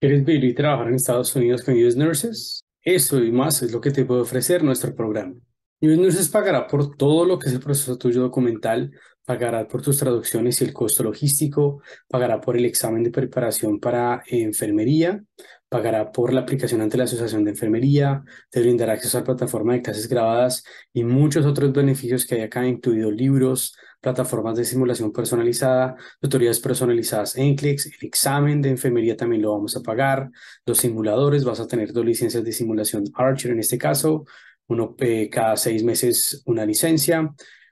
¿Quieres vivir y trabajar en Estados Unidos con US Nurses? Eso y más es lo que te puede ofrecer nuestro programa. US Nurses pagará por todo lo que es el proceso tuyo documental, pagará por tus traducciones y el costo logístico, pagará por el examen de preparación para eh, enfermería, pagará por la aplicación ante la Asociación de Enfermería, te brindará acceso a la plataforma de clases grabadas y muchos otros beneficios que hay acá, incluidos libros, plataformas de simulación personalizada, tutorías personalizadas en clicks el examen de enfermería también lo vamos a pagar, los simuladores, vas a tener dos licencias de simulación Archer en este caso, uno eh, cada seis meses una licencia,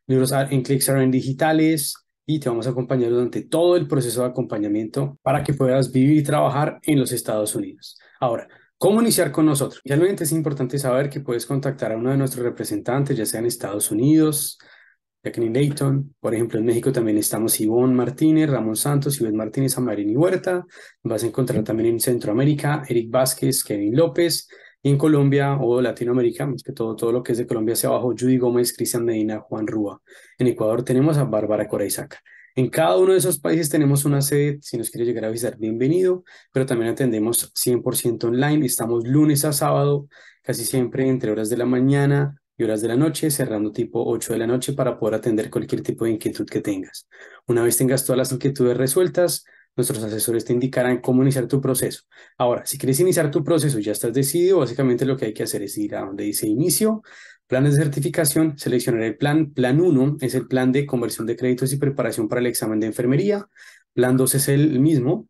Libros en Clicks en digitales y te vamos a acompañar durante todo el proceso de acompañamiento para que puedas vivir y trabajar en los Estados Unidos. Ahora, ¿Cómo iniciar con nosotros? Realmente es importante saber que puedes contactar a uno de nuestros representantes, ya sea en Estados Unidos, Jacqueline Layton, por ejemplo, en México también estamos Ivonne Martínez, Ramón Santos, Iván Martínez, Amarini Huerta. Vas a encontrar también en Centroamérica Eric Vázquez, Kevin López, en Colombia o Latinoamérica, que todo, todo lo que es de Colombia hacia abajo, Judy Gómez, Cristian Medina, Juan Rúa. En Ecuador tenemos a Bárbara Coraizaca. En cada uno de esos países tenemos una sede, si nos quiere llegar a visitar, bienvenido, pero también atendemos 100% online, estamos lunes a sábado, casi siempre entre horas de la mañana y horas de la noche, cerrando tipo 8 de la noche para poder atender cualquier tipo de inquietud que tengas. Una vez tengas todas las inquietudes resueltas, nuestros asesores te indicarán cómo iniciar tu proceso. Ahora, si quieres iniciar tu proceso ya estás decidido, básicamente lo que hay que hacer es ir a donde dice inicio, planes de certificación, seleccionar el plan. Plan 1 es el plan de conversión de créditos y preparación para el examen de enfermería. Plan 2 es el mismo.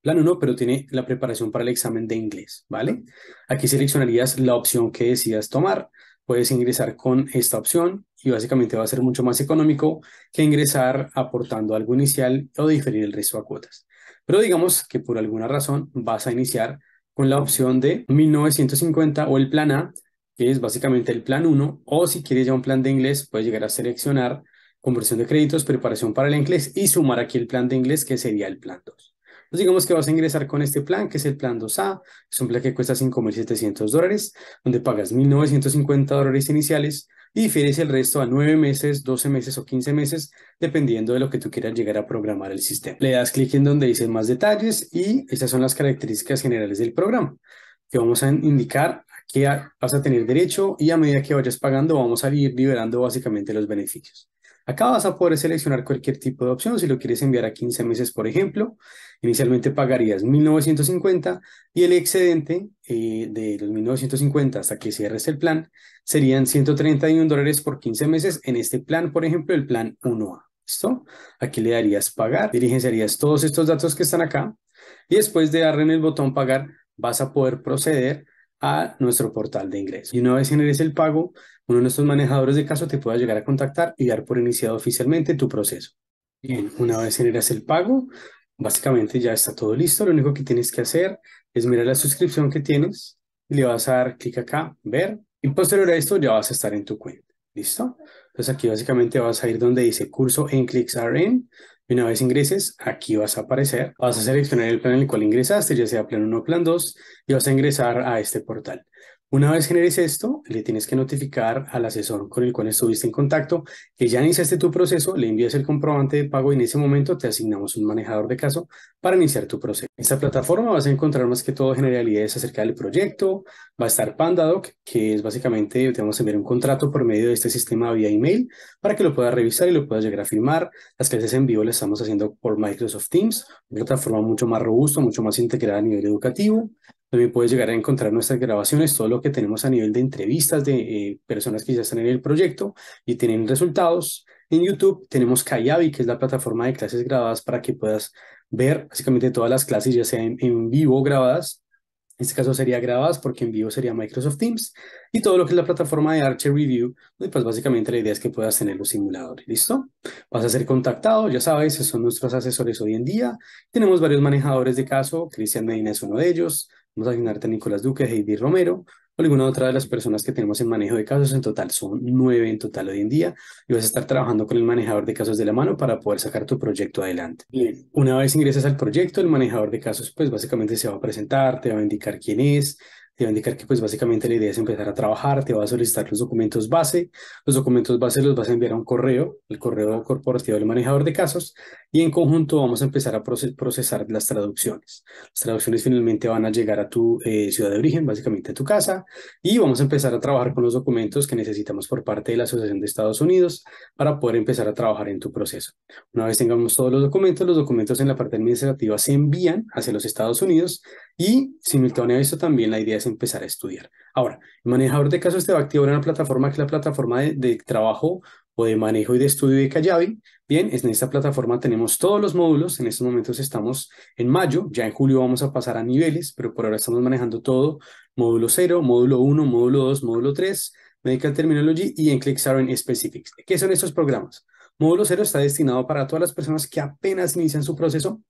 Plan 1, pero tiene la preparación para el examen de inglés, ¿vale? Aquí seleccionarías la opción que decidas tomar. Puedes ingresar con esta opción, y básicamente va a ser mucho más económico que ingresar aportando algo inicial o diferir el resto a cuotas. Pero digamos que por alguna razón vas a iniciar con la opción de 1950 o el plan A, que es básicamente el plan 1, o si quieres ya un plan de inglés, puedes llegar a seleccionar conversión de créditos, preparación para el inglés y sumar aquí el plan de inglés, que sería el plan 2. Entonces digamos que vas a ingresar con este plan, que es el plan 2A, es un plan que cuesta 5.700 dólares, donde pagas 1.950 dólares iniciales, y difieres el resto a nueve meses, 12 meses o 15 meses, dependiendo de lo que tú quieras llegar a programar el sistema. Le das clic en donde dice más detalles y estas son las características generales del programa que vamos a indicar que vas a tener derecho y a medida que vayas pagando vamos a ir liberando básicamente los beneficios. Acá vas a poder seleccionar cualquier tipo de opción. Si lo quieres enviar a 15 meses, por ejemplo, inicialmente pagarías 1.950 y el excedente eh, de los 1.950 hasta que cierres el plan serían 131 dólares por 15 meses en este plan, por ejemplo, el plan 1A. ¿Listo? Aquí le darías pagar, dirigenciarías todos estos datos que están acá y después de darle en el botón pagar vas a poder proceder a nuestro portal de ingreso. Y una vez generes el pago, uno de nuestros manejadores de caso te pueda llegar a contactar y dar por iniciado oficialmente tu proceso. Bien, una vez generas el pago, básicamente ya está todo listo. Lo único que tienes que hacer es mirar la suscripción que tienes, y le vas a dar clic acá, ver, y posterior a esto ya vas a estar en tu cuenta. ¿Listo? Entonces aquí básicamente vas a ir donde dice curso en ClicksRN, una vez ingreses, aquí vas a aparecer, vas a seleccionar el plan en el cual ingresaste, ya sea plan 1 o plan 2, y vas a ingresar a este portal. Una vez generes esto, le tienes que notificar al asesor con el cual estuviste en contacto que ya iniciaste tu proceso, le envías el comprobante de pago y en ese momento te asignamos un manejador de caso para iniciar tu proceso. En esta plataforma vas a encontrar más que todo generalidades acerca del proyecto, va a estar PandaDoc, que es básicamente te vamos a enviar un contrato por medio de este sistema vía email para que lo puedas revisar y lo puedas llegar a firmar. Las clases en vivo las estamos haciendo por Microsoft Teams, una plataforma mucho más robusta, mucho más integrada a nivel educativo. También puedes llegar a encontrar nuestras grabaciones, todo lo que tenemos a nivel de entrevistas de eh, personas que ya están en el proyecto y tienen resultados. En YouTube tenemos Kayabi, que es la plataforma de clases grabadas para que puedas ver básicamente todas las clases, ya sean en, vivo vivo grabadas en este caso sería grabadas porque en vivo sería Microsoft Teams y todo lo que es la plataforma de Archer Review, pues básicamente la idea es que puedas tener los simuladores, ¿listo? Vas a ser contactado, ya sabes, esos son nuestros asesores hoy en día. Tenemos varios manejadores de caso, Cristian Medina es uno de ellos, Vamos a ayudarte a Nicolás Duque, Heidi Romero, o alguna otra de las personas que tenemos en manejo de casos. En total son nueve en total hoy en día. Y vas a estar trabajando con el manejador de casos de la mano para poder sacar tu proyecto adelante. Bien, una vez ingresas al proyecto, el manejador de casos pues básicamente se va a presentar, te va a indicar quién es, te va a indicar que pues básicamente la idea es empezar a trabajar, te va a solicitar los documentos base, los documentos base los vas a enviar a un correo, el correo corporativo del manejador de casos, y en conjunto vamos a empezar a procesar las traducciones. Las traducciones finalmente van a llegar a tu eh, ciudad de origen, básicamente a tu casa, y vamos a empezar a trabajar con los documentos que necesitamos por parte de la Asociación de Estados Unidos para poder empezar a trabajar en tu proceso. Una vez tengamos todos los documentos, los documentos en la parte administrativa se envían hacia los Estados Unidos y simultáneamente a eso también la idea es empezar a estudiar. Ahora, el manejador de casos te va a activar una plataforma que es la plataforma de, de trabajo o de manejo y de estudio de Callavi. Bien, en esta plataforma tenemos todos los módulos. En estos momentos estamos en mayo, ya en julio vamos a pasar a niveles, pero por ahora estamos manejando todo. Módulo 0, módulo 1, módulo 2, módulo 3, Medical Terminology y en in Specifics. ¿Qué son estos programas? Módulo 0 está destinado para todas las personas que apenas inician su proceso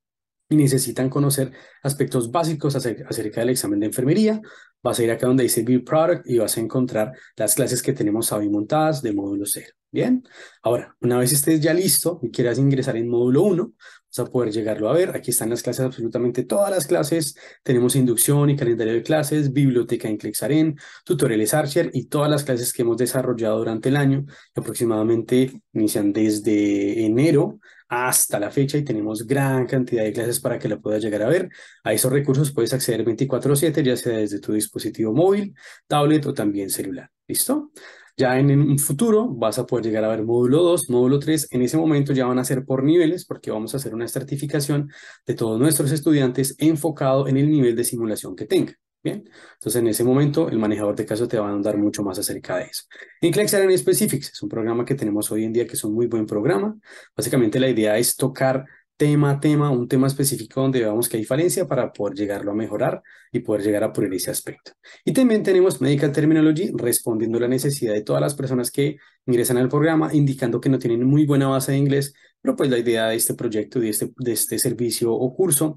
y necesitan conocer aspectos básicos acerca del examen de enfermería. Vas a ir acá donde dice View Product y vas a encontrar las clases que tenemos hoy montadas de módulo 0. Bien, ahora, una vez estés ya listo y quieras ingresar en módulo 1, vas a poder llegarlo a ver. Aquí están las clases, absolutamente todas las clases. Tenemos inducción y calendario de clases, biblioteca en Clexaren, tutoriales Archer y todas las clases que hemos desarrollado durante el año, aproximadamente inician desde enero hasta la fecha y tenemos gran cantidad de clases para que la puedas llegar a ver. A esos recursos puedes acceder 24/7, ya sea desde tu dispositivo móvil, tablet o también celular. ¿Listo? Ya en un futuro vas a poder llegar a ver módulo 2, módulo 3. En ese momento ya van a ser por niveles porque vamos a hacer una certificación de todos nuestros estudiantes enfocado en el nivel de simulación que tenga. Bien, entonces en ese momento el manejador de casos te va a andar mucho más acerca de eso. Inclex Learning Specifics es un programa que tenemos hoy en día que es un muy buen programa. Básicamente la idea es tocar tema a tema, un tema específico donde veamos que hay falencia para poder llegarlo a mejorar y poder llegar a pulir ese aspecto. Y también tenemos Medical Terminology respondiendo a la necesidad de todas las personas que ingresan al programa, indicando que no tienen muy buena base de inglés, pero pues la idea de este proyecto, de este, de este servicio o curso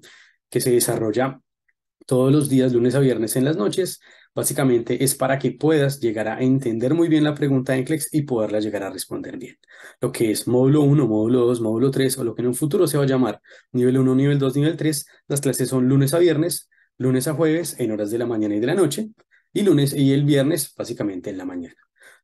que se desarrolla todos los días, lunes a viernes en las noches, básicamente es para que puedas llegar a entender muy bien la pregunta de NCLEX y poderla llegar a responder bien. Lo que es módulo 1, módulo 2, módulo 3 o lo que en un futuro se va a llamar nivel 1, nivel 2, nivel 3, las clases son lunes a viernes, lunes a jueves en horas de la mañana y de la noche y lunes y el viernes básicamente en la mañana.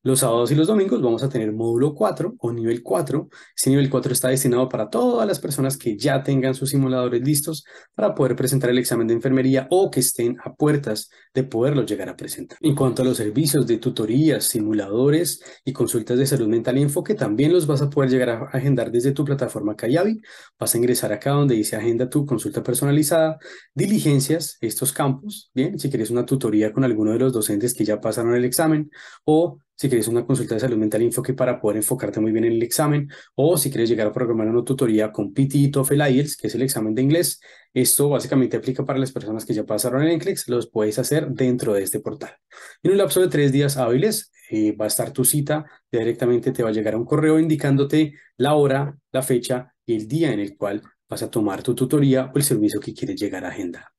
Los sábados y los domingos vamos a tener módulo 4 o nivel 4. Este nivel 4 está destinado para todas las personas que ya tengan sus simuladores listos para poder presentar el examen de enfermería o que estén a puertas de poderlo llegar a presentar. En cuanto a los servicios de tutorías, simuladores y consultas de salud mental y enfoque, también los vas a poder llegar a agendar desde tu plataforma callavi Vas a ingresar acá donde dice agenda tu consulta personalizada, diligencias, estos campos, bien, si quieres una tutoría con alguno de los docentes que ya pasaron el examen o si quieres una consulta de salud mental enfoque para poder enfocarte muy bien en el examen, o si quieres llegar a programar una tutoría con PT y TOEFL IELTS, que es el examen de inglés, esto básicamente aplica para las personas que ya pasaron el NCLEX, los puedes hacer dentro de este portal. En un lapso de tres días hábiles eh, va a estar tu cita, directamente te va a llegar un correo indicándote la hora, la fecha y el día en el cual vas a tomar tu tutoría o el servicio que quieres llegar a agendar.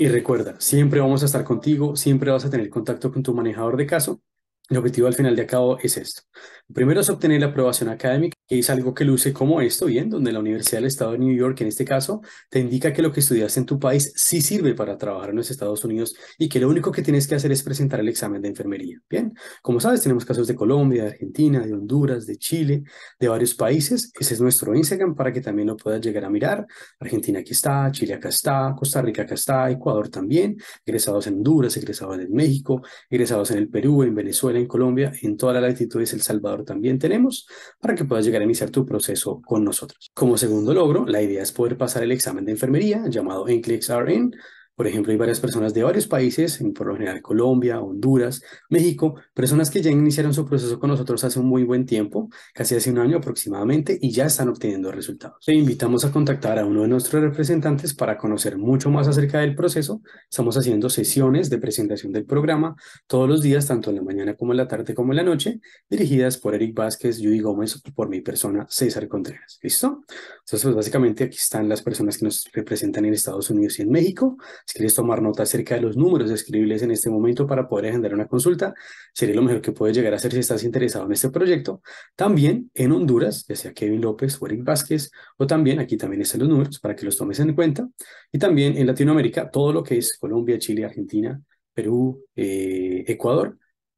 Y recuerda, siempre vamos a estar contigo, siempre vas a tener contacto con tu manejador de caso el objetivo al final de acabo es esto. Primero es obtener la aprobación académica, que es algo que luce como esto, bien, donde la Universidad del Estado de New York, en este caso, te indica que lo que estudiaste en tu país sí sirve para trabajar en los Estados Unidos y que lo único que tienes que hacer es presentar el examen de enfermería. Bien, como sabes, tenemos casos de Colombia, de Argentina, de Honduras, de Chile, de varios países. Ese es nuestro Instagram para que también lo puedas llegar a mirar. Argentina aquí está, Chile acá está, Costa Rica acá está, Ecuador también, egresados en Honduras, egresados en México, egresados en el Perú, en Venezuela en Colombia, en todas las latitudes El Salvador también tenemos, para que puedas llegar a iniciar tu proceso con nosotros. Como segundo logro, la idea es poder pasar el examen de enfermería llamado NCLEX-RN por ejemplo, hay varias personas de varios países, por lo general Colombia, Honduras, México, personas que ya iniciaron su proceso con nosotros hace un muy buen tiempo, casi hace un año aproximadamente, y ya están obteniendo resultados. Te invitamos a contactar a uno de nuestros representantes para conocer mucho más acerca del proceso. Estamos haciendo sesiones de presentación del programa todos los días, tanto en la mañana como en la tarde como en la noche, dirigidas por Eric Vázquez, Judy Gómez y por mi persona, César Contreras. ¿Listo? Entonces, pues, básicamente aquí están las personas que nos representan en Estados Unidos y en México si quieres tomar nota acerca de los números escribibles en este momento para poder agendar una consulta, sería lo mejor que puedes llegar a hacer si estás interesado en este proyecto. También en Honduras, ya sea Kevin López o Vázquez, o también aquí también están los números para que los tomes en cuenta. Y también en Latinoamérica, todo lo que es Colombia, Chile, Argentina, Perú, eh, Ecuador,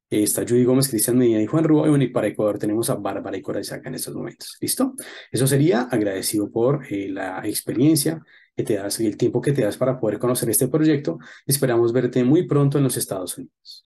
está Judy Gómez, Cristian Medina y Juan Rúa. Y y para Ecuador tenemos a Bárbara y Corazaca en estos momentos. ¿Listo? Eso sería agradecido por eh, la experiencia que te das y el tiempo que te das para poder conocer este proyecto. Esperamos verte muy pronto en los Estados Unidos.